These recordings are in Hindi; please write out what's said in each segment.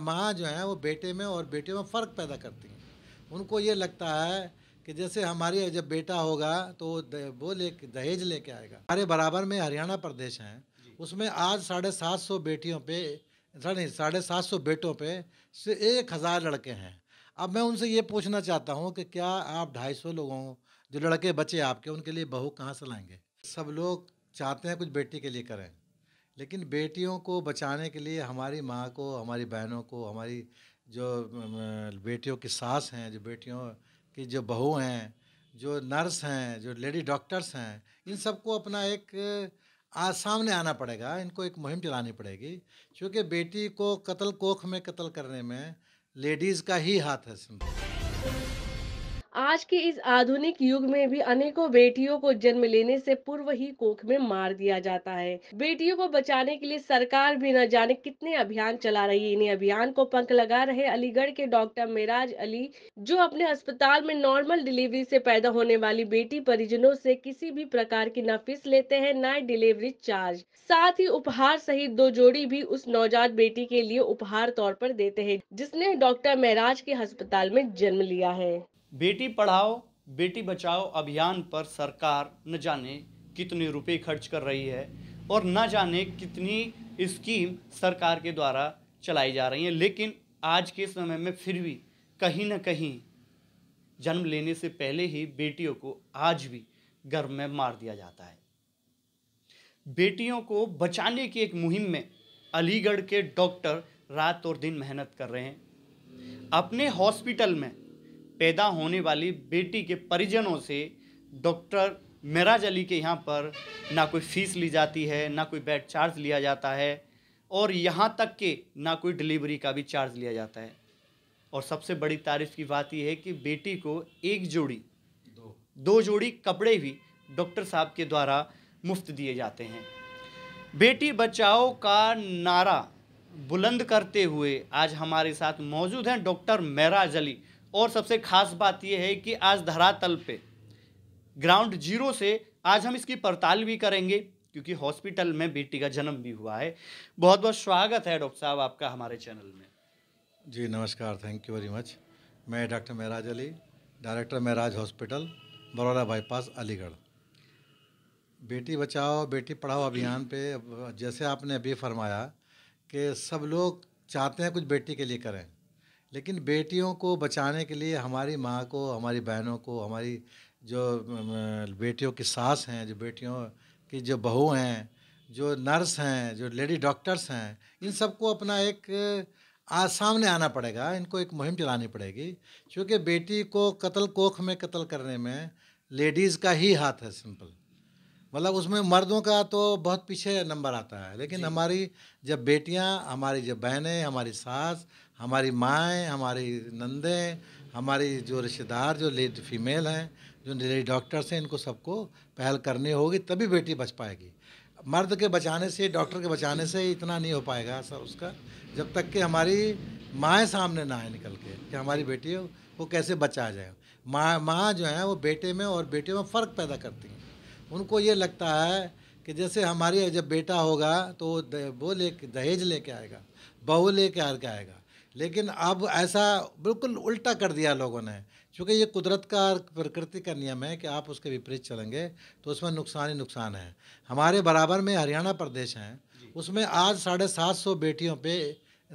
माँ जो है वो बेटे में और बेटे में फ़र्क पैदा करती हैं उनको ये लगता है कि जैसे हमारे जब बेटा होगा तो वो ले दहेज लेके आएगा हमारे बराबर में हरियाणा प्रदेश हैं उसमें आज साढ़े सात सौ बेटियों पे नहीं साढ़े सात सौ बेटों पे से एक हज़ार लड़के हैं अब मैं उनसे ये पूछना चाहता हूँ कि क्या आप ढाई सौ लोगों जो लड़के बचे आपके उनके लिए बहू कहाँ से लाएंगे सब लोग चाहते हैं कुछ बेटी के लिए करें लेकिन बेटियों को बचाने के लिए हमारी माँ को हमारी बहनों को हमारी जो बेटियों की सास हैं जो बेटियों की जो बहू हैं जो नर्स हैं जो लेडी डॉक्टर्स हैं इन सबको अपना एक आज सामने आना पड़ेगा इनको एक मुहिम चलानी पड़ेगी क्योंकि बेटी को कत्ल कोख में कत्ल करने में लेडीज़ का ही हाथ है सिंपल आज के इस आधुनिक युग में भी अनेकों बेटियों को जन्म लेने से पूर्व ही कोख में मार दिया जाता है बेटियों को बचाने के लिए सरकार भी न जाने कितने अभियान चला रही है इन्हीं अभियान को पंख लगा रहे अलीगढ़ के डॉक्टर मेराज अली जो अपने अस्पताल में नॉर्मल डिलीवरी से पैदा होने वाली बेटी परिजनों से किसी भी प्रकार की न फीस लेते हैं न डिलीवरी चार्ज साथ ही उपहार सहित दो जोड़ी भी उस नवजात बेटी के लिए उपहार तौर पर देते हैं जिसने डॉक्टर महराज के अस्पताल में जन्म लिया है बेटी पढ़ाओ बेटी बचाओ अभियान पर सरकार न जाने कितने रुपए खर्च कर रही है और न जाने कितनी स्कीम सरकार के द्वारा चलाई जा रही है लेकिन आज के समय में फिर भी कहीं ना कहीं जन्म लेने से पहले ही बेटियों को आज भी गर्भ में मार दिया जाता है बेटियों को बचाने की एक मुहिम में अलीगढ़ के डॉक्टर रात और दिन मेहनत कर रहे हैं अपने हॉस्पिटल में पैदा होने वाली बेटी के परिजनों से डॉक्टर मेराज अली के यहाँ पर ना कोई फीस ली जाती है ना कोई बेड चार्ज लिया जाता है और यहाँ तक के ना कोई डिलीवरी का भी चार्ज लिया जाता है और सबसे बड़ी तारीफ की बात यह है कि बेटी को एक जोड़ी दो दो जोड़ी कपड़े भी डॉक्टर साहब के द्वारा मुफ्त दिए जाते हैं बेटी बचाओ का नारा बुलंद करते हुए आज हमारे साथ मौजूद हैं डॉक्टर मेराज अली और सबसे खास बात यह है कि आज धरातल पे ग्राउंड जीरो से आज हम इसकी पड़ताल भी करेंगे क्योंकि हॉस्पिटल में बेटी का जन्म भी हुआ है बहुत बहुत स्वागत है डॉक्टर साहब आपका हमारे चैनल में जी नमस्कार थैंक यू वेरी मच मैं doctor Mehraj Ali director Mehraj hospital Baraula bypass Aligarh बेटी बचाओ बेटी पढ़ाओ अभियान पे जैसे आपने अभी फरमाया कि सब लोग चाहते हैं कुछ बेटी के लिए करें लेकिन बेटियों को बचाने के लिए हमारी माँ को हमारी बहनों को हमारी जो बेटियों की सास हैं जो बेटियों की जो बहू हैं जो नर्स हैं जो लेडी डॉक्टर्स हैं इन सबको अपना एक आज सामने आना पड़ेगा इनको एक मुहिम चलानी पड़ेगी क्योंकि बेटी को कत्ल कोख में कत्ल करने में लेडीज़ का ही हाथ है सिंपल मतलब उसमें मर्दों का तो बहुत पीछे नंबर आता है लेकिन हमारी जब बेटियां हमारी जब बहनें हमारी सास हमारी माएँ हमारी नंदे हमारी जो रिश्तेदार जो लेड फीमेल हैं जो लेडी डॉक्टर्स हैं इनको सबको पहल करनी होगी तभी बेटी बच पाएगी मर्द के बचाने से डॉक्टर के बचाने से इतना नहीं हो पाएगा सर उसका जब तक कि हमारी माएँ सामने ना आए निकल के कि हमारी बेटी को कैसे बचा जाए माँ माँ जो है वो बेटे में और बेटे में फ़र्क पैदा करती हैं उनको ये लगता है कि जैसे हमारी जब बेटा होगा तो वो ले दहेज लेके आएगा बहू लेके कर आएगा लेकिन अब ऐसा बिल्कुल उल्टा कर दिया लोगों ने क्योंकि ये कुदरत का प्रकृति का नियम है कि आप उसके विपरीत चलेंगे तो उसमें नुकसान ही नुकसान है हमारे बराबर में हरियाणा प्रदेश हैं उसमें आज साढ़े सात सौ बेटियों पे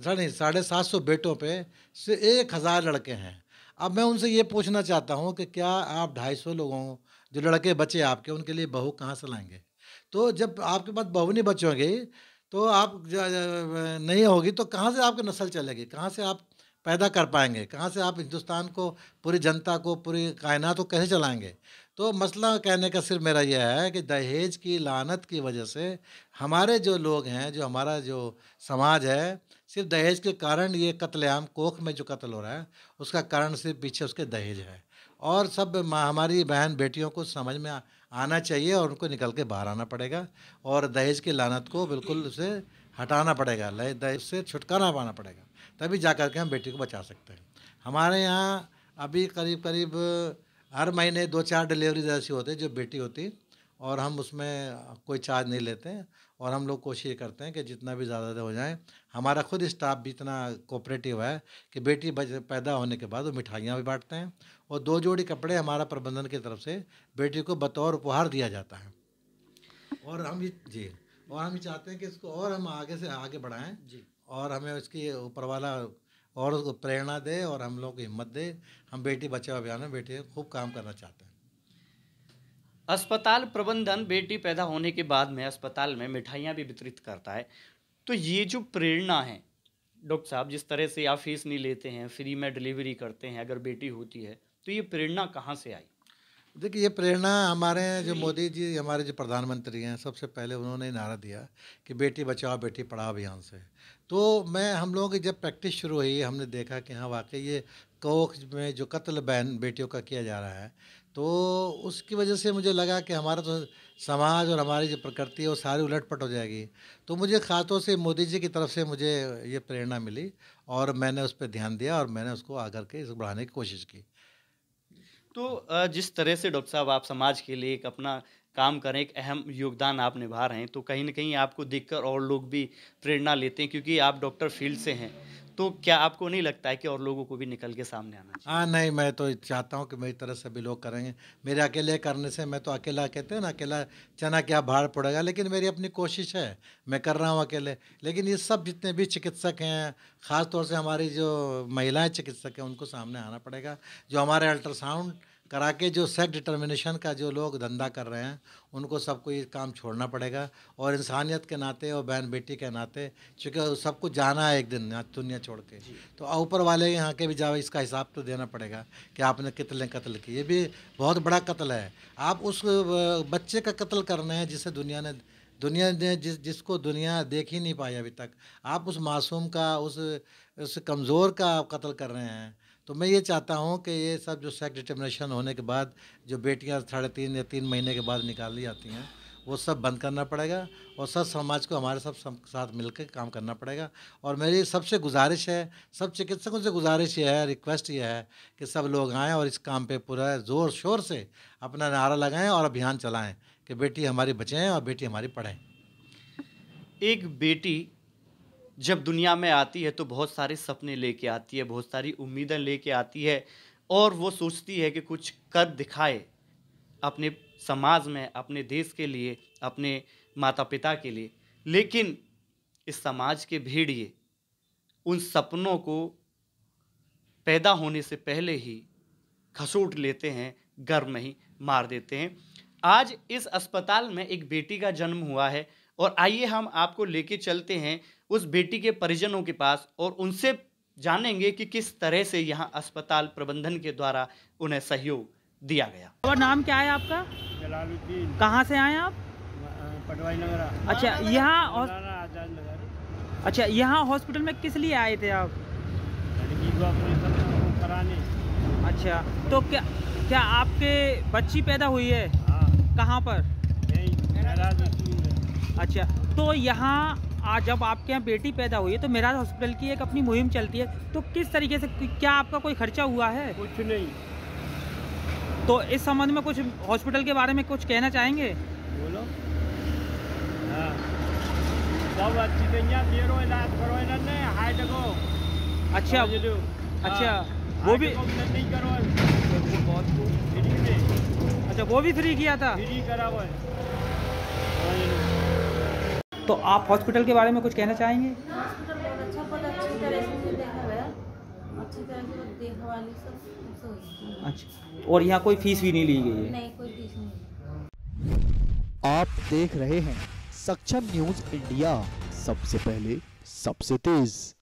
नहीं साढ़े सात सौ बेटों पे से एक हज़ार लड़के हैं अब मैं उनसे ये पूछना चाहता हूँ कि क्या आप ढाई सौ लोगों जो लड़के बचे आपके उनके लिए बहू कहाँ से लाएंगे तो जब आपके पास बहू नहीं बचोगे तो आप नहीं होगी तो कहाँ से आपकी नस्ल चलेगी कहाँ से आप पैदा कर पाएंगे कहाँ से आप हिंदुस्तान को पूरी जनता को पूरी कायनात को कैसे चलाएंगे तो मसला कहने का सिर्फ मेरा यह है कि दहेज की लानत की वजह से हमारे जो लोग हैं जो हमारा जो समाज है सिर्फ दहेज के कारण ये कत्लेआम कोख में जो कत्ल हो रहा है उसका कारण सिर्फ पीछे उसके दहेज है और सब हमारी बहन बेटियों को समझ में आना चाहिए और उनको निकल के बाहर आना पड़ेगा और दहेज की लानत को बिल्कुल उसे हटाना पड़ेगा दहेज से छुटकारा पाना पड़ेगा तभी जा कर के हम बेटी को बचा सकते हैं हमारे यहाँ अभी करीब करीब हर महीने दो चार डिलीवरी ऐसी होते जो बेटी होती और हम उसमें कोई चार्ज नहीं लेते हैं और हम लोग कोशिश करते हैं कि जितना भी ज़्यादा हो जाए हमारा खुद स्टाफ भी इतना कोऑपरेटिव है कि बेटी पैदा होने के बाद वो मिठाइयाँ भी बांटते हैं और दो जोड़ी कपड़े हमारा प्रबंधन की तरफ से बेटी को बतौर उपहार दिया जाता है और हम जी और हम चाहते हैं कि इसको और हम आगे से आगे बढ़ाएं जी और हमें उसकी ऊपर वाला और उसको प्रेरणा दे और हम लोग को हिम्मत दे हम बेटी बचाओ अभियान में बेटी खूब काम करना चाहते हैं अस्पताल प्रबंधन बेटी पैदा होने के बाद में अस्पताल में मिठाइयाँ भी वितरित करता है तो ये जो प्रेरणा है डॉक्टर साहब जिस तरह से आप फीस नहीं लेते हैं फ्री में डिलीवरी करते हैं अगर बेटी होती है तो ये प्रेरणा कहाँ से आई देखिए ये प्रेरणा हमारे जो मोदी जी हमारे जो प्रधानमंत्री हैं सबसे पहले उन्होंने नारा दिया कि बेटी बचाओ बेटी पढ़ाओ अभियान से तो मैं हम लोगों की जब प्रैक्टिस शुरू हुई हमने देखा कि हाँ वाकई ये कोख में जो कत्ल बैन बेटियों का किया जा रहा है तो उसकी वजह से मुझे लगा कि हमारा तो समाज और हमारी जो प्रकृति है वो सारी उलटपट हो जाएगी तो मुझे खातों से मोदी जी की तरफ से मुझे ये प्रेरणा मिली और मैंने उस पर ध्यान दिया और मैंने उसको आकर के इस बढ़ाने की कोशिश की तो जिस तरह से डॉक्टर साहब आप समाज के लिए एक अपना काम करें एक अहम योगदान आप निभा रहे हैं तो कहीं ना कहीं आपको देखकर और लोग भी प्रेरणा लेते हैं क्योंकि आप डॉक्टर फील्ड से हैं तो क्या आपको नहीं लगता है कि और लोगों को भी निकल के सामने आना चाहिए हाँ नहीं मैं तो चाहता हूँ कि मेरी तरह से भी लोग करेंगे मेरे अकेले करने से मैं तो अकेला कहते हैं ना अकेला चना क्या भाड़ पड़ेगा लेकिन मेरी अपनी कोशिश है मैं कर रहा हूँ अकेले लेकिन ये सब जितने भी चिकित्सक हैं ख़ासतौर से हमारी जो महिलाएँ चिकित्सक हैं उनको सामने आना पड़ेगा जो हमारे अल्ट्रासाउंड करा के जो सेल्फ डिटर्मिनेशन का जो लोग धंधा कर रहे हैं उनको सबको ये काम छोड़ना पड़ेगा और इंसानियत के नाते और बहन बेटी के नाते चूँकि सबको जाना है एक दिन दुनिया छोड़ के तो ऊपर वाले यहाँ के भी जाओ इसका हिसाब तो देना पड़ेगा कि आपने कितने कत्ल की ये भी बहुत बड़ा कत्ल है आप उस बच्चे का कत्ल कर रहे हैं जिसे दुनिया ने दुनिया ने जिस जिसको दुनिया देख ही नहीं पाई अभी तक आप उस मासूम का उस उस कमज़ोर का आप कत्ल कर रहे हैं तो मैं ये चाहता हूँ कि ये सब जो सेक्स डिटर्मिनेशन होने के बाद जो बेटियाँ साढ़े तीन या तीन महीने के बाद निकाली जाती हैं वो सब बंद करना पड़ेगा और सब समाज को हमारे सब साथ मिलकर काम करना पड़ेगा और मेरी सबसे गुजारिश है सब चिकित्सकों से गुजारिश ये है रिक्वेस्ट ये है कि सब लोग आएँ और इस काम पर पूरा ज़ोर शोर से अपना नारा लगाएँ और अभियान चलाएँ कि बेटी हमारी बचें और बेटी हमारी पढ़ें एक बेटी जब दुनिया में आती है तो बहुत सारे सपने लेके आती है बहुत सारी उम्मीदें लेके आती है और वो सोचती है कि कुछ कर दिखाए अपने समाज में अपने देश के लिए अपने माता पिता के लिए लेकिन इस समाज के भेड़िए उन सपनों को पैदा होने से पहले ही खसूट लेते हैं गर्व में ही मार देते हैं आज इस अस्पताल में एक बेटी का जन्म हुआ है और आइए हम आपको लेके चलते हैं उस बेटी के परिजनों के पास और उनसे जानेंगे कि किस तरह से यहाँ अस्पताल प्रबंधन के द्वारा उन्हें सहयोग दिया गया और नाम क्या है आपका जलालुद्दीन कहाँ से आए आप पटवाई नगर अच्छा यहाँ अच्छा यहाँ हॉस्पिटल में किस लिए आए थे आप कराने अच्छा तो क्या क्या आपके बच्ची पैदा हुई है हाँ। कहाँ पर अच्छा तो यहाँ आज जब आपके यहाँ बेटी पैदा हुई है तो मेरा हॉस्पिटल की एक अपनी मुहिम चलती है तो किस तरीके से क्या आपका कोई खर्चा हुआ है कुछ नहीं तो इस संबंध में कुछ हॉस्पिटल के बारे में कुछ कहना चाहेंगे बोलो हाँ। सब अच्छी इलाज करो अच्छा अच्छा।, हाँ। अच्छा वो भी नहीं करो बहुत अच्छा वो भी फ्री किया था फ्री करा हुआ है तो आप हॉस्पिटल के बारे में कुछ कहना चाहेंगे हाँ, अच्छा, अच्छा और यहाँ कोई फीस भी नहीं ली गई है आप देख रहे हैं सक्षम न्यूज इंडिया सबसे पहले सबसे तेज़